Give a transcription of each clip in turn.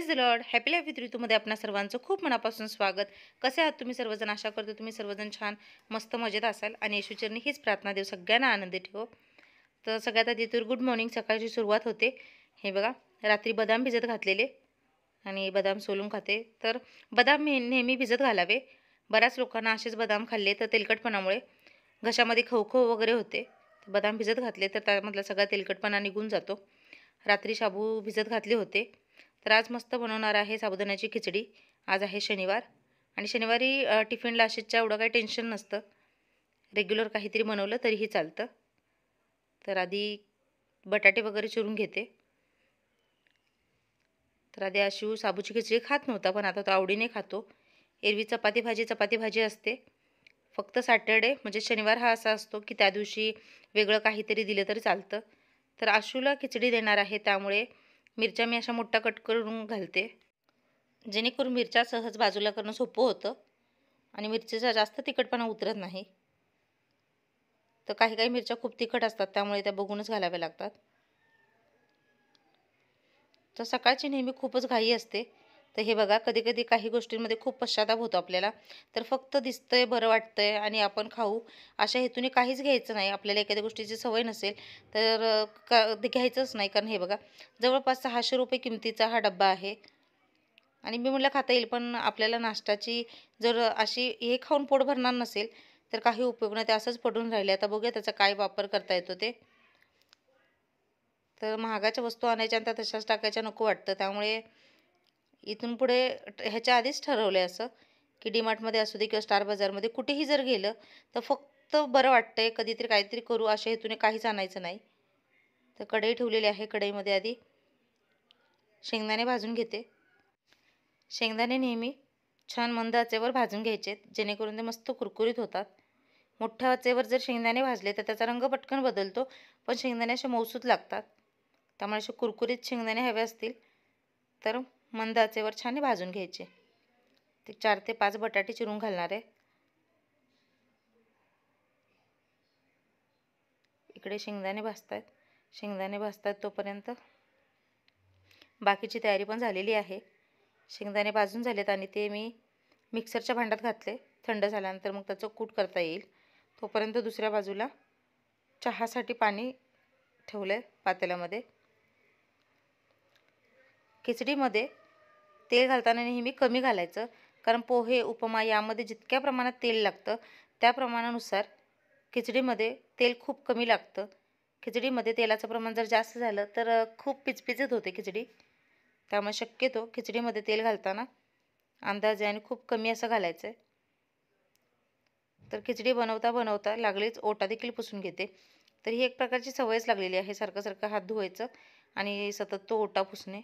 press the lord happy life with ऋतूमध्ये आपणा सर्वांचं खूप मनापासून स्वागत कसे आहात तुम्ही सर्वजण आशा करतो तुम्ही सर्वजण छान मस्त मजेत असाल आणि येशूचरणी हीच प्रार्थना देऊ सगळ्यांना आनंदी ठेव तर सगळ्यात आधी तर गुड मॉर्निंग सकाळची सुरुवात होते हे बघा रात्री बदाम भिजत घातलेले आणि बदाम सोलून खाते तर बदाम नेहमी भिजत घालावे बऱ्याच लोकांना असेच बदाम खाल्ले तर तेलकटपणामुळे घशामध्ये खवखव वगैरे होते बदाम भिजत घातले तर त्यामधला सगळा तेलकटपणा निघून जातो रात्री शाबू भिजत घातले होते तर आज मस्त बनवणार आहे साबुदाण्याची खिचडी आज आहे शनिवार आणि शनिवारी टिफिनला अशीच्या एवढं काही टेन्शन नसतं रेग्युलर काहीतरी बनवलं तरीही चालतं तर आधी बटाटे वगैरे चिरून घेते तर आधी आशू साबूची खिचडी खात नव्हता पण आता तो आवडीने खातो एरवी चपाती भाजी चपाती भाजी असते फक्त सॅटर्डे म्हणजे शनिवार हा असा असतो की त्या दिवशी वेगळं काहीतरी दिलं तरी चालतं तर आशूला खिचडी देणार आहे त्यामुळे मिरच्या मी अशा मोठा कट करून घालते जेणेकरून मिरच्या सहज बाजूला करणं सोपं होतं आणि मिरचीचा जास्त तिखटपणा उतरत नाही तर काही काही मिरच्या खूप तिखट असतात त्यामुळे त्या बघूनच घालाव्या लागतात तर सकाळची नेहमी खूपच घाई असते तर हे बघा कधी कधी काही गोष्टींमध्ये खूप पश्चाताप होतो आपल्याला तर फक्त दिसतंय बरं वाटतंय आणि आपण खाऊ अशा हेतूने काहीच घ्यायचं नाही आपल्याला एखाद्या गोष्टीची सवय नसेल तर घ्यायचंच नाही कारण हे बघा जवळपास सहाशे रुपये किमतीचा हा डब्बा आहे आणि मी म्हटलं खाता येईल पण आपल्याला नाश्ताची जर अशी हे खाऊन पोट भरणार नसेल तर काही उपयोग नाही ते असंच पडून राहिले आता बघूया त्याचा काय वापर करता येतो ते तर महागाच्या वस्तू आणायच्या आणि तशाच टाकायच्या नको वाटतं त्यामुळे इथून पुढे ह्याच्या आधीच ठरवलं आहे असं की डीमार्टमध्ये असू दे किंवा स्टार बाजारमध्ये कुठेही जर गेलं तर फक्त बरं वाटतं आहे कधीतरी काहीतरी करू अशा हेतूने काहीच आणायचं नाही तर कढई ठेवलेली आहे कढईमध्ये आधी शेंगदाणे भाजून घेते शेंगदाणे नेहमी छान मंद आचेवर भाजून घ्यायचे जेणेकरून ते मस्त कुरकुरीत होतात मोठ्या आचेवर जर शेंगदाणे भाजले तर त्याचा रंग पटकन बदलतो पण शेंगदाणे असे मौसूत लागतात त्यामुळे असे कुरकुरीत शेंगदाणे हवे असतील तर मंदाचेवर आचेवर छान भाजून घ्यायचे ते चार ते पाच बटाटे चिरून घालणार आहे इकडे शेंगदाणे आहेत शेंगदाणे भाजतात तोपर्यंत बाकीची तयारी पण झालेली आहे शेंगदाणे भाजून झालेत आणि ते मी मिक्सरच्या भांड्यात घातले थंड झाल्यानंतर मग त्याचं कूट करता येईल तोपर्यंत दुसऱ्या बाजूला चहासाठी पाणी ठेवलं आहे पातेल्यामध्ये खिचडीमध्ये तेल घालताना नेहमी कमी घालायचं कारण पोहे उपमा यामध्ये जितक्या प्रमाणात तेल लागतं त्या प्रमाणानुसार खिचडीमध्ये तेल खूप कमी लागतं खिचडीमध्ये तेलाचं प्रमाण जर जास्त झालं तर खूप पिचपिचत होते खिचडी त्यामुळे शक्यतो खिचडीमध्ये तेल घालताना अंदाजे आणि खूप कमी असं घालायचं आहे तर खिचडी बनवता बनवता लागलीच ओटा देखील पुसून घेते तर ही एक प्रकारची सवयच लागलेली आहे सारखं सारखं हात धुवायचं आणि सतत तो ओटा पुसणे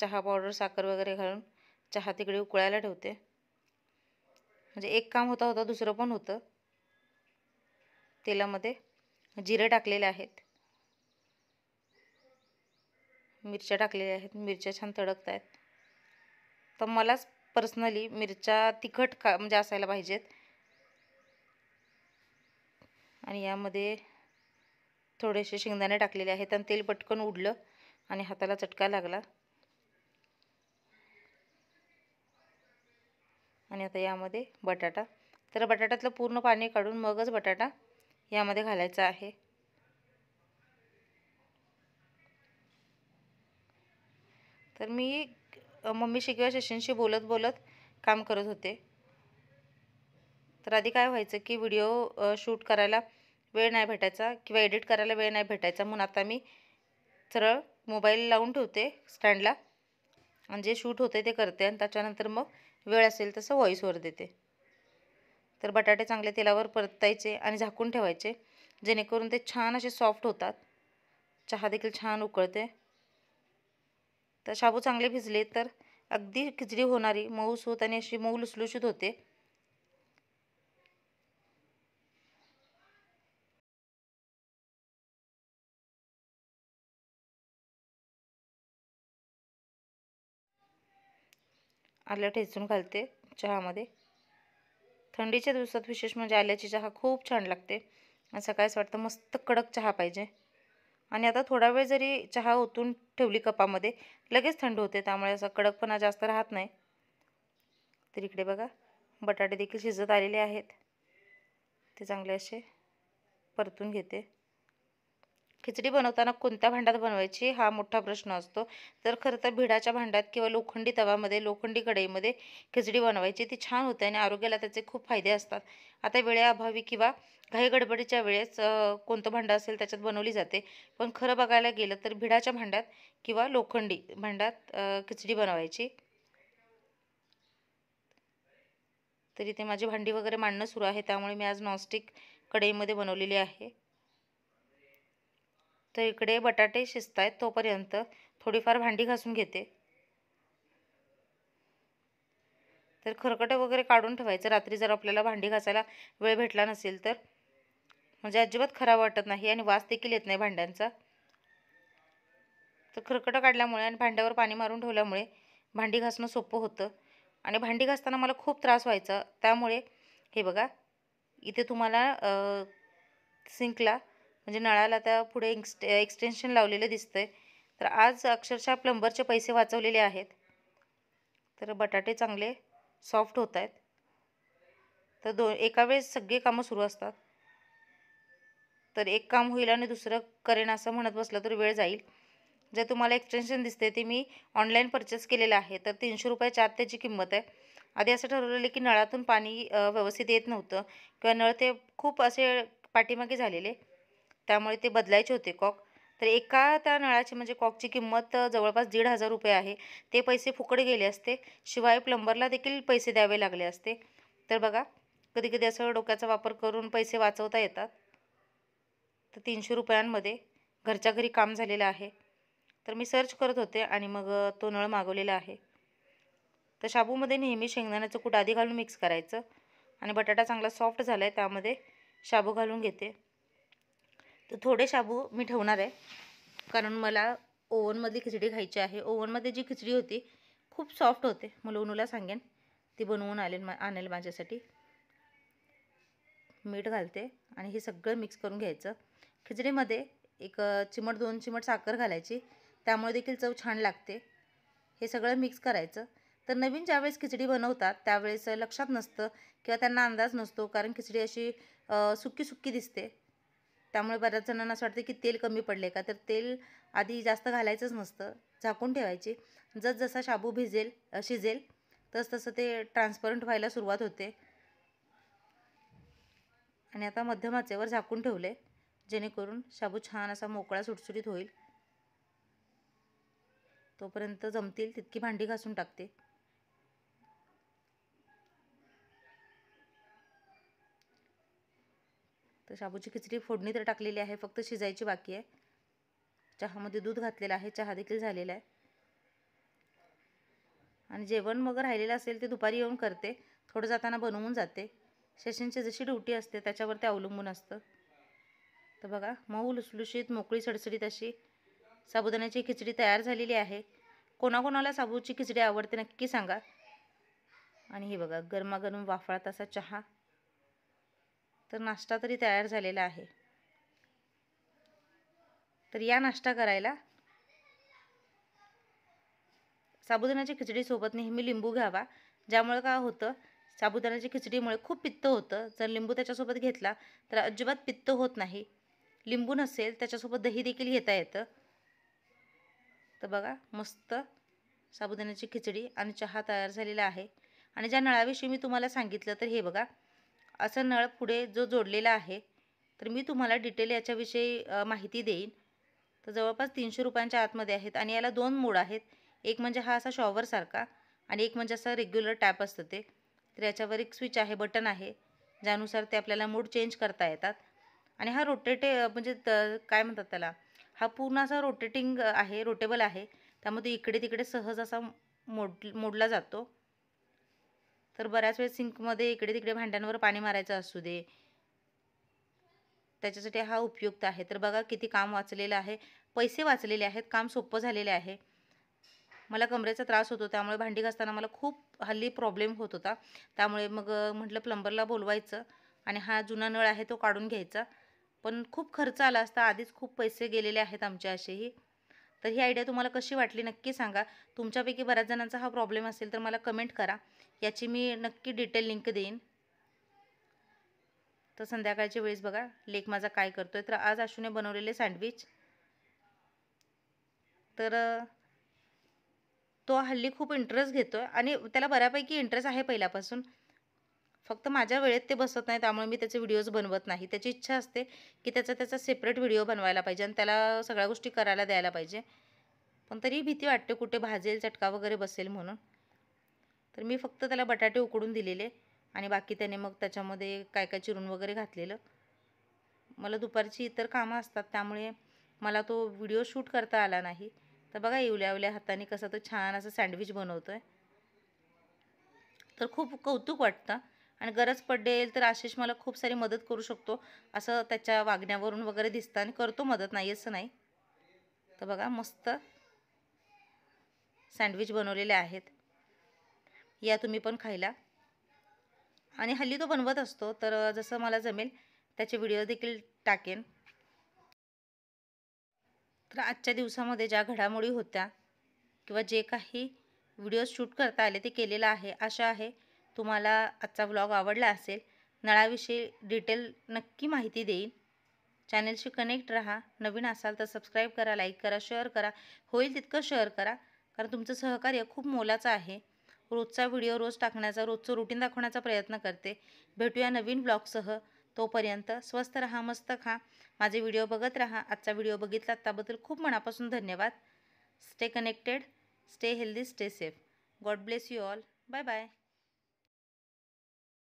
चहा पावडर साखर वगैरे घालून चहा तिकडे उकळायला ठेवते म्हणजे एक काम होता होता दुसरं पण होतं तेलामध्ये जिरे टाकलेले आहेत मिरच्या टाकलेल्या आहेत मिरच्या छान तडकत आहेत तर मलाच पर्सनली मिरच्या तिखट का म्हणजे असायला पाहिजेत आणि यामध्ये थोडेसे शेंगदाणे टाकलेले आहेत आणि तेल पटकन उडलं आणि हाताला चटका लागला आणि आता यामध्ये बटाटा तर बटाट्यातलं पूर्ण पाणी काढून मगच बटाटा यामध्ये घालायचा आहे तर मी मम्मी किंवा शिष्यांशी बोलत बोलत काम करत होते तर आधी काय व्हायचं की व्हिडिओ शूट करायला वेळ नाही भेटायचा किंवा एडिट करायला वेळ नाही भेटायचा म्हणून आता मी सरळ मोबाईल लावून ठेवते स्टँडला आणि जे शूट होते ते करते आणि त्याच्यानंतर मग वेळ असेल तसं व्हॉईसवर देते तर बटाटे चांगले तेलावर परतायचे आणि झाकून ठेवायचे जेणेकरून ते छान असे सॉफ्ट होतात चहा देखील छान उकळते तर शाबू चांगले भिजले तर अगदी खिचडी होणारी मऊ सूत आणि अशी मऊ लुसलुशीत होते आल्या ठेचून घालते चहामध्ये थंडीच्या दिवसात विशेष म्हणजे आल्याची चहा खूप छान लागते आणि सकाळीच वाटतं मस्त कडक चहा पाहिजे आणि आता थोडा वेळ जरी चहा ओतून ठेवली कपामध्ये लगेच थंड होते त्यामुळे असा कडकपणा जास्त राहत नाही तर इकडे बघा बटाटे देखील शिजत आलेले आहेत ते चांगले असे परतून घेते खिचडी बनवताना कोणत्या भांड्यात बनवायची हा मोठा प्रश्न असतो तर खरं तर भिडाच्या भांड्यात किंवा लोखंडी तवामध्ये लोखंडी कढईमध्ये खिचडी बनवायची ती छान होते आणि आरोग्याला त्याचे खूप फायदे असतात आता वेळेअभावी किंवा घाई गडबडीच्या वेळेस कोणतं भांडं असेल त्याच्यात बनवली जाते पण खरं बघायला गेलं तर भिडाच्या भांड्यात किंवा लोखंडी भांड्यात खिचडी बनवायची तर इथे माझी भांडी वगैरे मांडणं सुरू आहे त्यामुळे मी आज नॉनस्टिक कढईमध्ये बनवलेली आहे तर इकडे बटाटे शिजत आहेत तोपर्यंत थोडीफार भांडी घासून घेते तर खरकटे वगैरे काढून ठेवायचं रात्री जर आपल्याला भांडी घासायला वेळ भेटला नसेल तर म्हणजे अजिबात खराब वाटत नाही आणि वास देखील येत नाही भांड्यांचा तर खरकटं काढल्यामुळे आणि भांड्यावर पाणी मारून ठेवल्यामुळे भांडी घासणं सोपं होतं आणि भांडी घासताना मला खूप त्रास व्हायचा त्यामुळे हे बघा इथे तुम्हाला सिंकला म्हणजे नळाला त्या पुढे एक्स्ट एक्सटेन्शन लावलेलं दिसतंय तर आज अक्षरशः प्लंबरचे पैसे वाचवलेले आहेत तर बटाटे चांगले सॉफ्ट होत आहेत तर दो एका वेळेस सगळी कामं सुरू असतात तर एक काम होईल आणि दुसरं करेन असं म्हणत बसलं तर वेळ जाईल जे तुम्हाला एक्सटेन्शन दिसते ते मी ऑनलाईन परचेस केलेलं आहे तर तीनशे रुपये चार त्याची किंमत आहे आधी असं ठरवलेलं की नळातून पाणी व्यवस्थित येत नव्हतं किंवा नळ ते खूप असे पाठीमागे झालेले त्यामुळे ते बदलायचे होते कॉक तर एका त्या नळाची म्हणजे कॉकची किंमत जवळपास दीड हजार रुपये आहे ते पैसे फुकट गेले असते शिवाय प्लंबरला देखील पैसे द्यावे लागले असते तर बघा कधी कधी असं डोक्याचा वापर करून पैसे वाचवता येतात तर तीनशे रुपयांमध्ये घरच्या घरी काम झालेलं आहे तर मी सर्च करत होते आणि मग तो नळ मागवलेला आहे तर शाबूमध्ये नेहमी शेंगदाण्याचं कुट आधी घालून मिक्स करायचं आणि बटाटा चांगला सॉफ्ट झाला आहे त्यामध्ये शाबू घालून घेते तर थोडे शाबू मी ठेवणार आहे कारण मला मधी खिचडी खायची आहे ओवनमध्ये जी खिचडी होती खूप सॉफ्ट होते मला उनूला सांगेन ती बनवून आले मा आणेल माझ्यासाठी मीठ घालते आणि हे सगळं मिक्स करून घ्यायचं खिचडीमध्ये एक चिमट दोन चिमट साखर घालायची त्यामुळे देखील चव छान लागते हे सगळं मिक्स करायचं तर नवीन ज्यावेळेस खिचडी बनवतात त्यावेळेस लक्षात नसतं किंवा त्यांना अंदाज नसतो कारण खिचडी अशी सुकी सुकी दिसते त्यामुळे बऱ्याच जणांना असं वाटतं की तेल कमी पडले का तर तेल आधी जास्त घालायचंच नसतं झाकून ठेवायचे जसजसा शाबू भिजेल शिजेल तस तसं ते ट्रान्सपरंट व्हायला सुरुवात होते आणि आता मध्यम आचेवर झाकून ठेवले जेणेकरून शाबू छान असा मोकळा सुटसुटीत होईल तोपर्यंत जमतील तितकी भांडी घासून टाकते तर शाबूची खिचडी फोडणी तर टाकलेली आहे फक्त शिजायची बाकी आहे चहामध्ये दूध घातलेलं आहे चहा देखील झालेला आहे आणि जेवण मग राहिलेलं असेल ते दुपारी येऊन करते थोडं जाताना बनवून जाते सेशनची जशी ड्युटी असते त्याच्यावर ते अवलंबून असतं तर बघा मऊ लुसलुशीत मोकळी सडसडीत अशी साबुदाण्याची खिचडी तयार झालेली आहे कोणाकोणाला साबूची खिचडी आवडते नक्की सांगा आणि हे बघा गरमागरम वाफळात असा चहा तर नाश्ता तरी तयार झालेला आहे तर या नाश्ता करायला साबुदाण्याच्या खिचडीसोबत नेहमी लिंबू घ्यावा ज्यामुळे काय होतं साबुदाण्याची खिचडीमुळे खूप पित्त होतं जर लिंबू त्याच्यासोबत घेतला तर अजिबात पित्त होत नाही लिंबू नसेल त्याच्यासोबत दही देखील घेता येतं तर बघा मस्त साबुदाण्याची खिचडी आणि चहा तयार झालेला आहे आणि ज्या नळाविषयी मी तुम्हाला सांगितलं तर हे बघा असा नळ पुढे जो जोडलेला आहे तर मी तुम्हाला डिटेल याच्याविषयी माहिती देईन तर जवळपास तीनशे रुपयांच्या आतमध्ये आहेत आणि याला दोन मोड आहेत एक म्हणजे हा असा शॉवरसारखा आणि एक म्हणजे असा रेग्युलर टॅप असतं ते तर याच्यावर एक स्विच आहे बटन आहे ज्यानुसार ते आपल्याला मोड चेंज करता येतात आणि हा रोटेटे म्हणजे त काय म्हणतात त्याला हा पूर्ण असा रोटेटिंग आहे रोटेबल आहे त्यामध्ये इकडे तिकडे सहज असा मोड मोडला जातो तर बऱ्याच वेळेस सिंकमध्ये इकडे तिकडे भांड्यांवर पाणी मारायचं असू दे त्याच्यासाठी हा उपयुक्त आहे तर बघा किती काम वाचलेलं आहे पैसे वाचलेले आहेत काम सोपं झालेले आहे मला कमरेचा त्रास होतो त्यामुळे भांडी घासताना मला खूप हल्ली प्रॉब्लेम होत होता त्यामुळे मग म्हटलं प्लंबरला बोलवायचं आणि हा जुना नळ आहे तो काढून घ्यायचा पण खूप खर्च आला असता आधीच खूप पैसे गेलेले आहेत आमच्या असेही तर ही आयडिया तुम्हाला कशी वाटली नक्की सांगा तुमच्यापैकी बऱ्याच जणांचा हा प्रॉब्लेम असेल तर मला कमेंट करा याची मी नक्की डिटेल लिंक देईन तर संध्याकाळच्या वेळेस बघा लेख माझा काय करतोय तर आज अशुने बनवलेले सँडविच तर तो हल्ली खूप इंटरेस्ट घेतोय आणि त्याला बऱ्यापैकी इंटरेस्ट आहे पहिल्यापासून फक्त माझ्या वेळेत ते बसत नाही त्यामुळे मी त्याचे व्हिडिओज बनवत नाही त्याची इच्छा असते की त्याचा त्याचा सेपरेट व्हिडिओ बनवायला पाहिजे आणि त्याला सगळ्या गोष्टी करायला द्यायला पाहिजे पण तरी भीती वाटते कुठे भाजेल चटका वगैरे बसेल म्हणून तर मी फक्त त्याला बटाटे उकडून दिलेले आणि बाकी त्याने मग त्याच्यामध्ये काय काय चिरून वगैरे घातलेलं मला दुपारची इतर कामं असतात त्यामुळे मला तो व्हिडिओ शूट करता आला नाही तर बघा येवल्या येवल्या हाताने कसा तो छान असं सँडविच बनवतो आहे तर खूप कौतुक वाटतं आणि गरज पडेल तर आशिष मला खूप सारी मदत करू शकतो असं त्याच्या वागण्यावरून वगैरे दिसतं आणि करतो मदत नाही असं नाही तर बघा मस्त सँडविच बनवलेले आहेत या तुम्ही पण खायला आणि हल्ली तो बनवत असतो तर जसं मला जमेल त्याचे व्हिडिओ देखील टाकेन तर आजच्या दिवसामध्ये ज्या घडामोडी होत्या किंवा जे काही व्हिडिओ शूट करता आले ते केलेलं आहे अशा आहे तुम्हाला आजचा ब्लॉग आवडला असेल नळाविषयी डिटेल नक्की माहिती देईन चॅनलशी कनेक्ट राहा नवीन असाल तर सबस्क्राईब करा लाईक करा शेअर करा होईल तितकं शेअर करा कारण तुमचं सहकार्य खूप मोलाचं आहे रोजचा व्हिडिओ रोज टाकण्याचा रोजचं रुटीन दाखवण्याचा प्रयत्न करते भेटूया नवीन ब्लॉगसह तोपर्यंत स्वस्त रहा मस्त खा माझे व्हिडिओ बघत राहा आजचा व्हिडिओ बघितला त्याबद्दल खूप मनापासून धन्यवाद stay connected stay healthy stay safe god bless you all bye bye